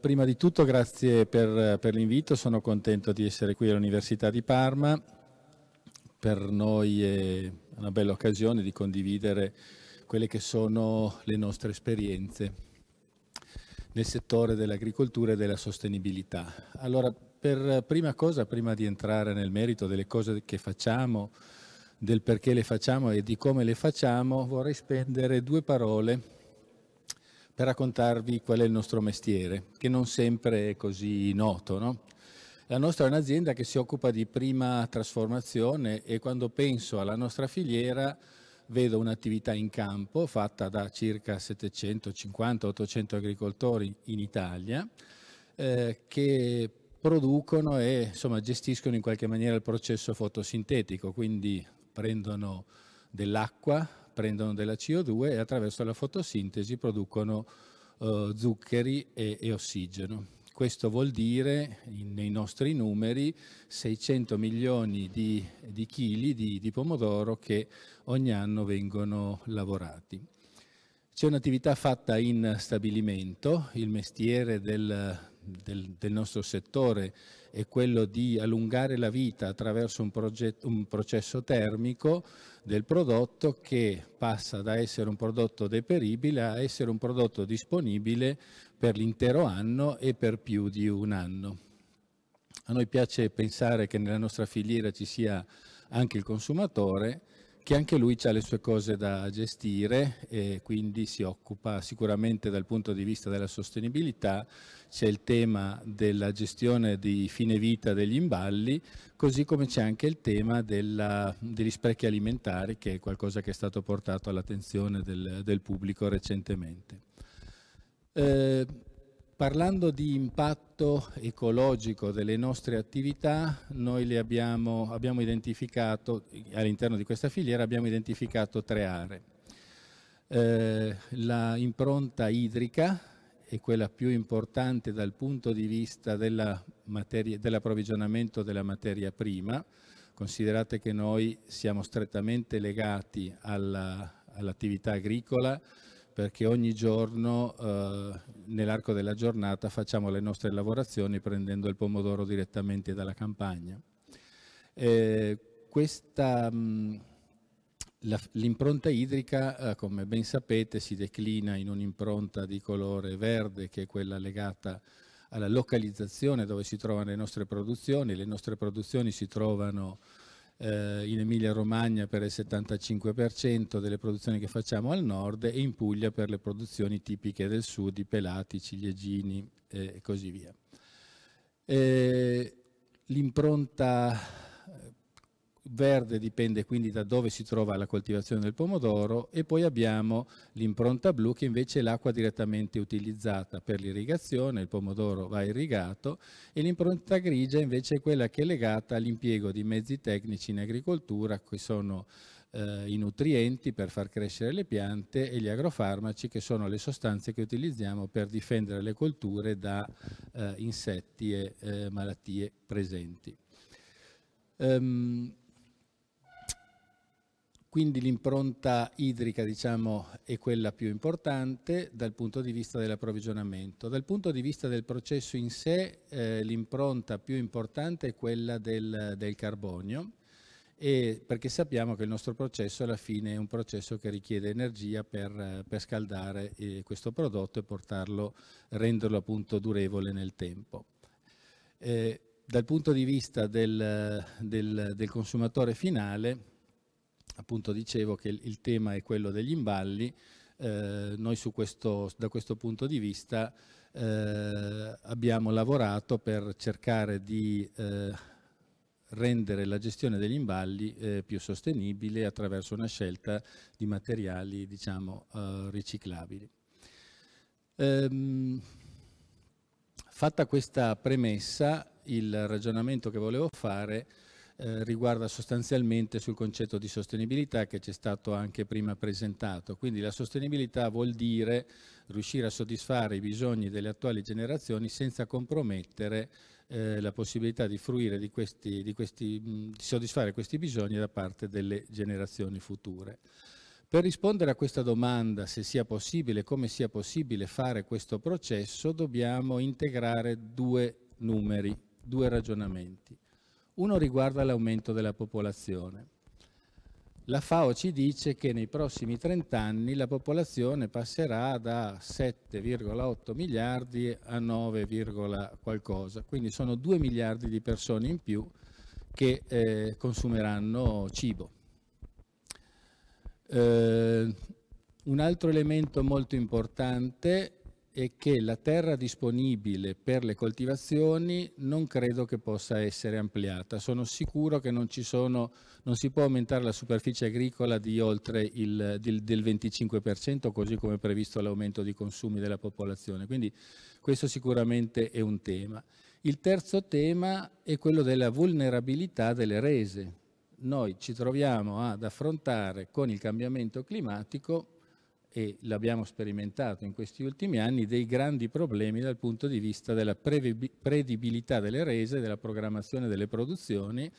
Prima di tutto grazie per, per l'invito, sono contento di essere qui all'Università di Parma. Per noi è una bella occasione di condividere quelle che sono le nostre esperienze nel settore dell'agricoltura e della sostenibilità. Allora, per prima cosa, prima di entrare nel merito delle cose che facciamo, del perché le facciamo e di come le facciamo, vorrei spendere due parole per raccontarvi qual è il nostro mestiere, che non sempre è così noto. No? La nostra è un'azienda che si occupa di prima trasformazione e quando penso alla nostra filiera vedo un'attività in campo fatta da circa 750-800 agricoltori in Italia eh, che producono e insomma, gestiscono in qualche maniera il processo fotosintetico, quindi prendono dell'acqua, prendono della CO2 e attraverso la fotosintesi producono eh, zuccheri e, e, ossigeno. Questo vuol dire, in, nei nostri numeri, 600 milioni di, di chili di, di pomodoro che ogni anno vengono lavorati. C'è un'attività fatta in stabilimento, il mestiere del, del, del, nostro settore è quello di allungare la vita attraverso un, progetto, un processo termico del prodotto che passa da essere un prodotto deperibile a essere un prodotto disponibile per l'intero anno e per più di un anno. A noi piace pensare che nella nostra filiera ci sia anche il consumatore che anche lui ha le sue cose da gestire e quindi si occupa sicuramente dal punto di vista della sostenibilità, c'è il tema della gestione di fine vita degli imballi, così come c'è anche il tema della, degli sprechi alimentari che è qualcosa che è stato portato all'attenzione del, del pubblico recentemente. Eh, Parlando di impatto ecologico delle nostre attività, noi abbiamo, abbiamo identificato, all'interno di questa filiera, abbiamo identificato tre aree. Eh, la impronta idrica è quella più importante dal punto di vista dell'approvvigionamento della materia prima, considerate che noi siamo strettamente legati all'attività agricola, perché ogni giorno eh, nell'arco della giornata facciamo le nostre lavorazioni prendendo il pomodoro direttamente dalla campagna. Eh, l'impronta idrica, eh, come ben sapete, si declina in un'impronta di colore verde che è quella legata alla localizzazione dove si trovano le nostre produzioni. Le nostre produzioni si trovano eh, in Emilia Romagna per il 75% delle produzioni che facciamo al nord e in Puglia per le produzioni tipiche del sud, i pelati, i ciliegini eh, e così via. Eh, l'impronta verde dipende quindi da dove si trova la coltivazione del pomodoro e poi abbiamo l'impronta blu che invece è l'acqua direttamente utilizzata per l'irrigazione, il pomodoro va irrigato e l'impronta grigia invece è quella che è legata all'impiego di mezzi tecnici in agricoltura che sono eh, i nutrienti per far crescere le piante e gli agrofarmaci che sono le sostanze che utilizziamo per difendere le colture da eh, insetti e eh, malattie presenti. Um, quindi l'impronta idrica diciamo, è quella più importante dal punto di vista dell'approvvigionamento. Dal punto di vista del processo in sé eh, l'impronta più importante è quella del, del carbonio e perché sappiamo che il nostro processo alla fine è un processo che richiede energia per, per scaldare eh, questo prodotto e portarlo, renderlo appunto durevole nel tempo. Eh, dal punto di vista del, del, del consumatore finale appunto dicevo che il tema è quello degli imballi, eh, noi questo, da questo punto di vista eh, abbiamo lavorato per cercare di eh, rendere la gestione degli imballi eh, più sostenibile attraverso una scelta di materiali diciamo, eh, riciclabili. Ehm, fatta questa premessa, il ragionamento che volevo fare eh, riguarda sostanzialmente sul concetto di sostenibilità che ci è stato anche prima presentato. Quindi la sostenibilità vuol dire riuscire a soddisfare i bisogni delle attuali generazioni senza compromettere eh, la possibilità di fruire di, questi, di, questi, di soddisfare questi bisogni da parte delle generazioni future. Per rispondere a questa domanda, se sia possibile, come sia possibile fare questo processo, dobbiamo integrare due numeri, due ragionamenti. Uno riguarda l'aumento della popolazione. La FAO ci dice che nei prossimi 30 anni la popolazione passerà da 7,8 miliardi a 9, qualcosa, quindi sono 2 miliardi di persone in più che eh, consumeranno cibo. Eh, un altro elemento molto importante è che la terra disponibile per le coltivazioni non credo che possa essere ampliata. Sono sicuro che non, sono, non si può aumentare la superficie agricola di oltre il del, del 25%, così come è previsto l'aumento dei consumi della popolazione. Quindi questo sicuramente è un tema. Il terzo tema è quello della vulnerabilità delle rese. Noi ci troviamo ad affrontare con il cambiamento climatico e l'abbiamo sperimentato in questi ultimi anni, dei grandi problemi dal punto di vista della prevedibilità delle rese, della programmazione delle produzioni,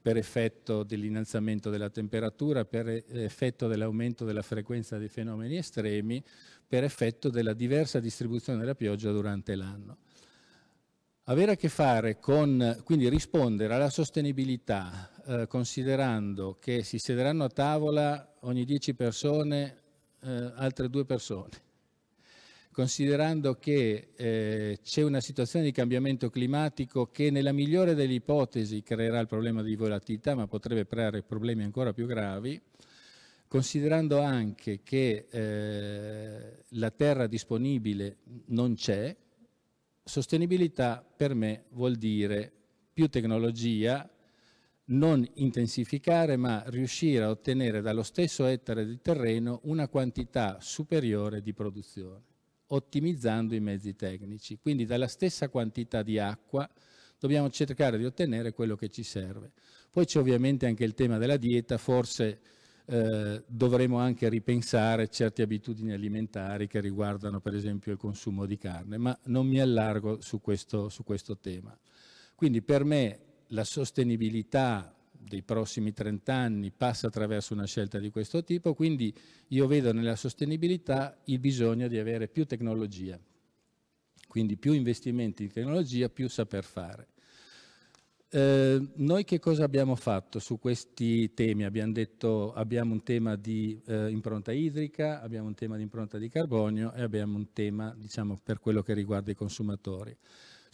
per effetto dell'innalzamento della temperatura, per effetto dell'aumento della frequenza dei fenomeni estremi, per effetto della diversa distribuzione della pioggia durante l'anno. Avere a che fare con, quindi rispondere alla sostenibilità eh, considerando che si siederanno a tavola ogni 10 persone eh, altre due persone. Considerando che eh, c'è una situazione di cambiamento climatico che nella migliore delle ipotesi creerà il problema di volatilità, ma potrebbe creare problemi ancora più gravi, considerando anche che eh, la terra disponibile non c'è, sostenibilità per me vuol dire più tecnologia, non intensificare ma riuscire a ottenere dallo stesso ettaro di terreno una quantità superiore di produzione, ottimizzando i mezzi tecnici. Quindi dalla stessa quantità di acqua dobbiamo cercare di ottenere quello che ci serve. Poi c'è ovviamente anche il tema della dieta, forse eh, dovremo anche ripensare certe abitudini alimentari che riguardano per esempio il consumo di carne, ma non mi allargo su questo, su questo tema. Quindi per me la sostenibilità dei prossimi 30 anni passa attraverso una scelta di questo tipo, quindi io vedo nella sostenibilità il bisogno di avere più tecnologia, quindi più investimenti in tecnologia, più saper fare. Eh, noi che cosa abbiamo fatto su questi temi? Abbiamo detto abbiamo un tema di eh, impronta idrica, abbiamo un tema di impronta di carbonio e abbiamo un tema diciamo, per quello che riguarda i consumatori.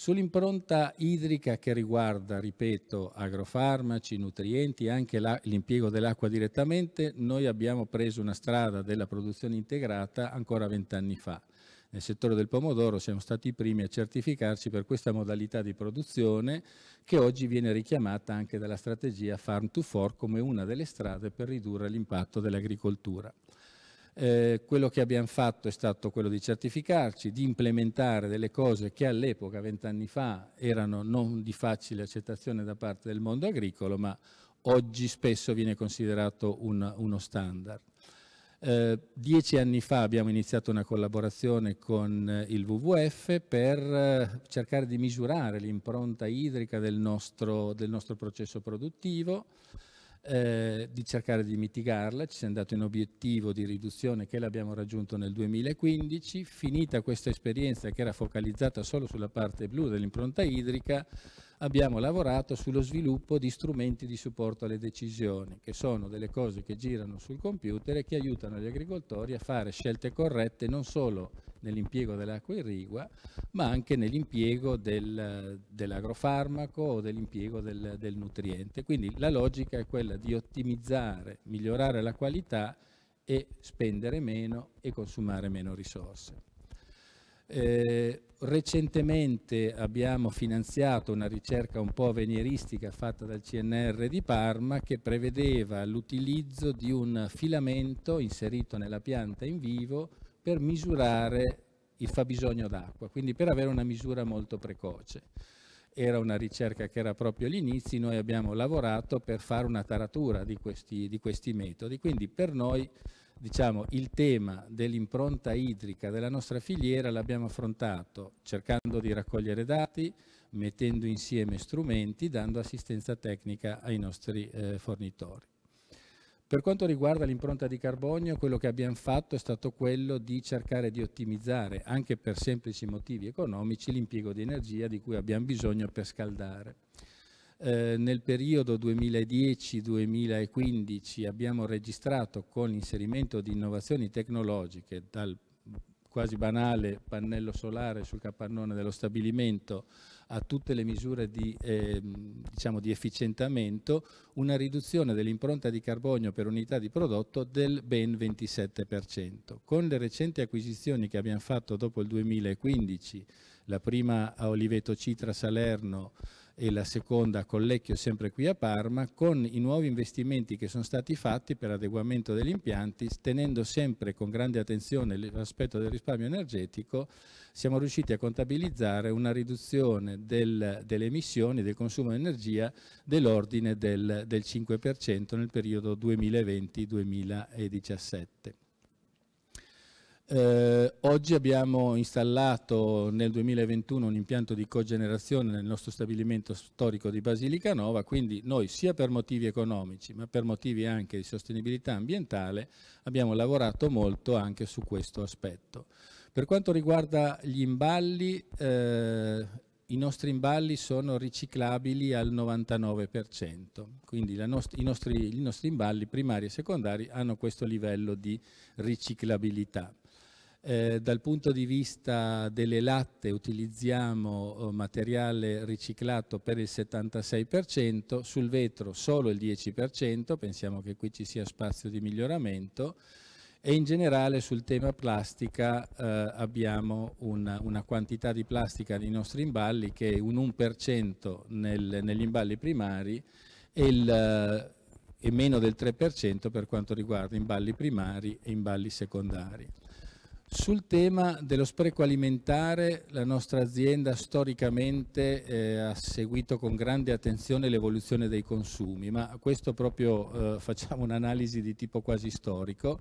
Sull'impronta idrica che riguarda, ripeto, agrofarmaci, nutrienti e anche l'impiego dell'acqua direttamente, noi abbiamo preso una strada della produzione integrata ancora vent'anni fa. Nel settore del pomodoro siamo stati i primi a certificarci per questa modalità di produzione che oggi viene richiamata anche dalla strategia Farm to Fork come una delle strade per ridurre l'impatto dell'agricoltura. Eh, quello che abbiamo fatto è stato quello di certificarci, di implementare delle cose che all'epoca, vent'anni fa, erano non di facile accettazione da parte del mondo agricolo, ma oggi spesso viene considerato un, uno standard. Eh, dieci anni fa abbiamo iniziato una collaborazione con eh, il WWF per eh, cercare di misurare l'impronta idrica del nostro, del nostro processo produttivo. Eh, di cercare di mitigarla, ci siamo dati un obiettivo di riduzione che l'abbiamo raggiunto nel 2015, finita questa esperienza che era focalizzata solo sulla parte blu dell'impronta idrica, abbiamo lavorato sullo sviluppo di strumenti di supporto alle decisioni, che sono delle cose che girano sul computer e che aiutano gli agricoltori a fare scelte corrette non solo nell'impiego dell'acqua irrigua, ma anche nell'impiego del, dell'agrofarmaco o dell'impiego del, del nutriente. Quindi la logica è quella di ottimizzare, migliorare la qualità e spendere meno e consumare meno risorse. Eh, recentemente abbiamo finanziato una ricerca un po' venieristica fatta dal CNR di Parma che prevedeva l'utilizzo di un filamento inserito nella pianta in vivo per misurare il fabbisogno d'acqua, quindi per avere una misura molto precoce. Era una ricerca che era proprio agli inizi, noi abbiamo lavorato per fare una taratura di questi, di questi metodi, quindi per noi diciamo, il tema dell'impronta idrica della nostra filiera l'abbiamo affrontato cercando di raccogliere dati, mettendo insieme strumenti, dando assistenza tecnica ai nostri eh, fornitori. Per quanto riguarda l'impronta di carbonio, quello che abbiamo fatto è stato quello di cercare di ottimizzare, anche per semplici motivi economici, l'impiego di energia di cui abbiamo bisogno per scaldare. Eh, nel periodo 2010-2015 abbiamo registrato con l'inserimento di innovazioni tecnologiche dal quasi banale pannello solare sul capannone dello stabilimento a tutte le misure di, eh, diciamo di efficientamento, una riduzione dell'impronta di carbonio per unità di prodotto del ben 27%. Con le recenti acquisizioni che abbiamo fatto dopo il 2015, la prima a Oliveto Citra Salerno, e la seconda a Collecchio sempre qui a Parma, con i nuovi investimenti che sono stati fatti per adeguamento degli impianti, tenendo sempre con grande attenzione l'aspetto del risparmio energetico, siamo riusciti a contabilizzare una riduzione del, delle emissioni, del consumo di energia dell'ordine del, del 5% nel periodo 2020-2017. Eh, oggi abbiamo installato nel 2021 un impianto di cogenerazione nel nostro stabilimento storico di Basilicanova, quindi noi sia per motivi economici ma per motivi anche di sostenibilità ambientale abbiamo lavorato molto anche su questo aspetto. Per quanto riguarda gli imballi, eh, i nostri imballi sono riciclabili al 99%, quindi nost i, nostri, i nostri imballi primari e secondari hanno questo livello di riciclabilità. Eh, dal punto di vista delle latte utilizziamo eh, materiale riciclato per il 76%, sul vetro solo il 10%, pensiamo che qui ci sia spazio di miglioramento e in generale sul tema plastica eh, abbiamo una, una, quantità di plastica nei nostri imballi che è un 1% nel, negli imballi primari e il eh, e meno del 3% per quanto riguarda imballi primari e imballi secondari. Sul tema dello spreco alimentare la nostra azienda storicamente eh, ha seguito con grande attenzione l'evoluzione dei consumi, ma questo proprio eh, facciamo un'analisi di tipo quasi storico,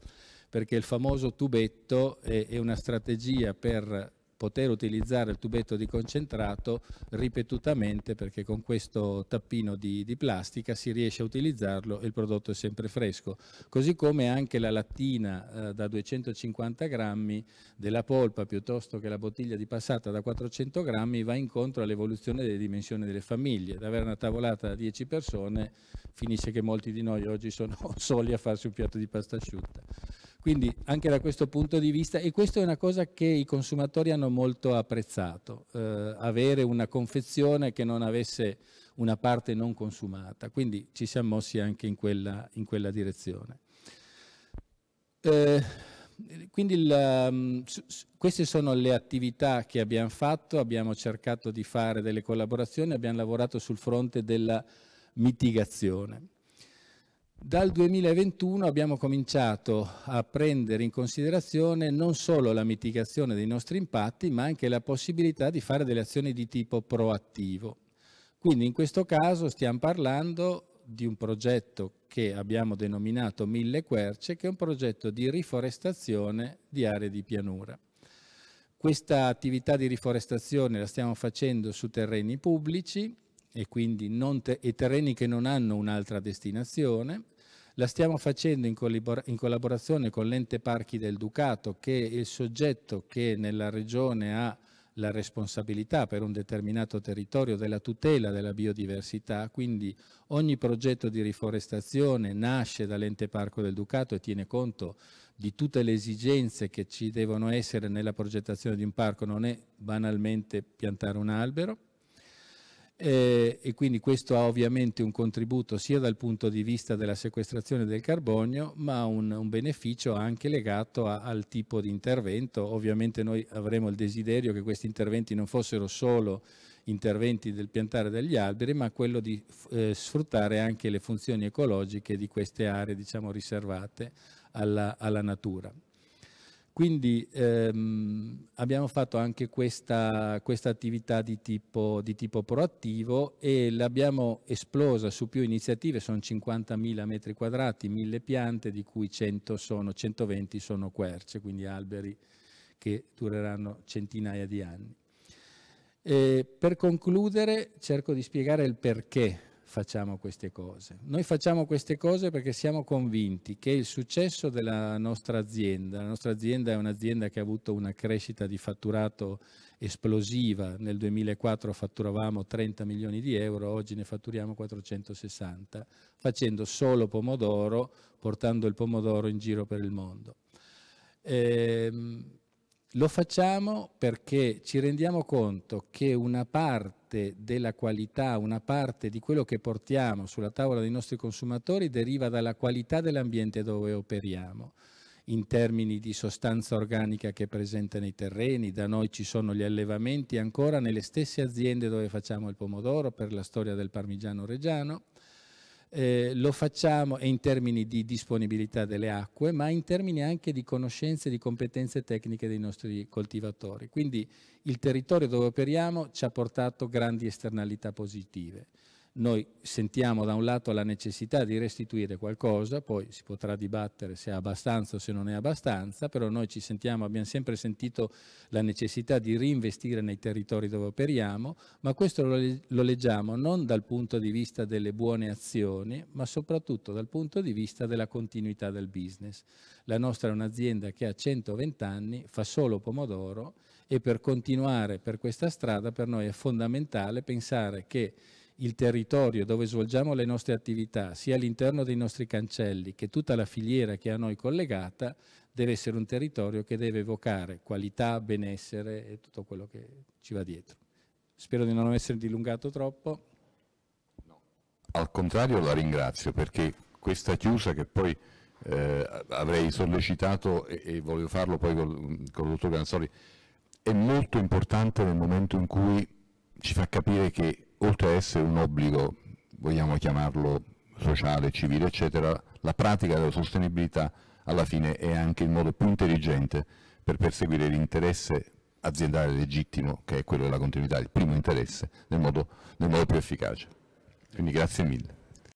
perché il famoso tubetto è, è una strategia per poter utilizzare il tubetto di concentrato ripetutamente perché con questo tappino di, di plastica si riesce a utilizzarlo e il prodotto è sempre fresco. Così come anche la lattina eh, da 250 grammi della polpa piuttosto che la bottiglia di passata da 400 grammi va incontro all'evoluzione delle dimensioni delle famiglie. Ad avere una tavolata da 10 persone finisce che molti di noi oggi sono soli a farsi un piatto di pasta asciutta. Quindi anche da questo punto di vista, e questa è una cosa che i consumatori hanno molto apprezzato, eh, avere una confezione che non avesse una parte non consumata, quindi ci siamo mossi anche in quella, in quella direzione. Eh, quindi la, mm, queste sono le attività che abbiamo fatto, abbiamo cercato di fare delle collaborazioni, abbiamo lavorato sul fronte della mitigazione. Dal 2021 abbiamo cominciato a prendere in considerazione non solo la mitigazione dei nostri impatti, ma anche la possibilità di fare delle azioni di tipo proattivo. Quindi in questo caso stiamo parlando di un progetto che abbiamo denominato Mille Querce, che è un progetto di riforestazione di aree di pianura. Questa attività di riforestazione la stiamo facendo su terreni pubblici, e quindi te- e terreni che non hanno un'altra destinazione. La stiamo facendo in, collabor- in collaborazione con l'ente Parchi del Ducato, che è il soggetto che nella regione ha la responsabilità per un determinato territorio della tutela della biodiversità, quindi ogni progetto di riforestazione nasce dall'ente Parco del Ducato e tiene conto di tutte le esigenze che ci devono essere nella progettazione di un parco, non è banalmente piantare un albero eh, e quindi questo ha ovviamente un contributo sia dal punto di vista della sequestrazione del carbonio, ma un, un beneficio anche legato a, al tipo di intervento. Ovviamente noi avremo il desiderio che questi interventi non fossero solo interventi del piantare degli alberi, ma quello di eh, sfruttare anche le funzioni ecologiche di queste aree diciamo, riservate alla, alla natura. Quindi ehm, abbiamo fatto anche questa, questa attività di tipo, di tipo, proattivo e l'abbiamo esplosa su più iniziative, sono 50.000 metri quadrati, 1.000 piante, di cui 100 sono, 120 sono querce, quindi alberi che dureranno centinaia di anni. E per concludere cerco di spiegare il perché facciamo queste cose. Noi facciamo queste cose perché siamo convinti che il successo della nostra azienda, la nostra azienda è un'azienda che ha avuto una crescita di fatturato esplosiva, nel 2004 fatturavamo 30 milioni di euro, oggi ne fatturiamo 460, facendo solo pomodoro, portando il pomodoro in giro per il mondo. Eh, lo facciamo perché ci rendiamo conto che una parte parte della qualità, una parte di quello che portiamo sulla tavola dei nostri consumatori deriva dalla qualità dell'ambiente dove operiamo in termini di sostanza organica che è presente nei terreni, da noi ci sono gli allevamenti ancora nelle stesse aziende dove facciamo il pomodoro per la storia del parmigiano reggiano, eh, lo facciamo in termini di disponibilità delle acque, ma in termini anche di conoscenze e di competenze tecniche dei nostri coltivatori. Quindi il territorio dove operiamo ci ha portato grandi esternalità positive noi sentiamo da un lato la necessità di restituire qualcosa, poi si potrà dibattere se è abbastanza o se non è abbastanza, però noi ci sentiamo, abbiamo sempre sentito la necessità di reinvestire nei territori dove operiamo, ma questo lo, lo leggiamo non dal punto di vista delle buone azioni, ma soprattutto dal punto di vista della continuità del business. La nostra è un'azienda che ha 120 anni, fa solo pomodoro e per continuare per questa strada per noi è fondamentale pensare che il territorio dove svolgiamo le nostre attività, sia all'interno dei nostri cancelli che tutta la filiera che è a noi collegata, deve essere un territorio che deve evocare qualità, benessere e tutto quello che ci va dietro. Spero di non essere dilungato troppo. No. Al contrario la ringrazio perché questa chiusa che poi eh, avrei sollecitato e, e, volevo farlo poi con, con il dottor Gansoli, è molto importante nel momento in cui ci fa capire che oltre a essere un obbligo, vogliamo chiamarlo sociale, civile, eccetera, la pratica della sostenibilità alla fine è anche il modo più intelligente per perseguire l'interesse aziendale legittimo, che è quello della continuità, il primo interesse, nel modo, nel modo più efficace. Quindi grazie mille.